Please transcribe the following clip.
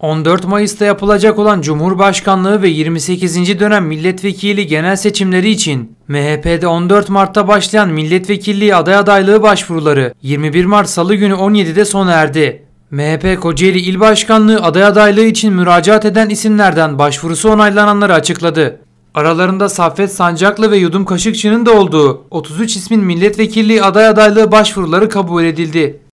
14 Mayıs'ta yapılacak olan Cumhurbaşkanlığı ve 28. dönem milletvekili genel seçimleri için MHP'de 14 Mart'ta başlayan milletvekilliği aday adaylığı başvuruları 21 Mart Salı günü 17'de sona erdi. MHP Kocaeli İl Başkanlığı aday adaylığı için müracaat eden isimlerden başvurusu onaylananları açıkladı. Aralarında Saffet Sancaklı ve Yudum Kaşıkçı'nın da olduğu 33 ismin milletvekilliği aday adaylığı başvuruları kabul edildi.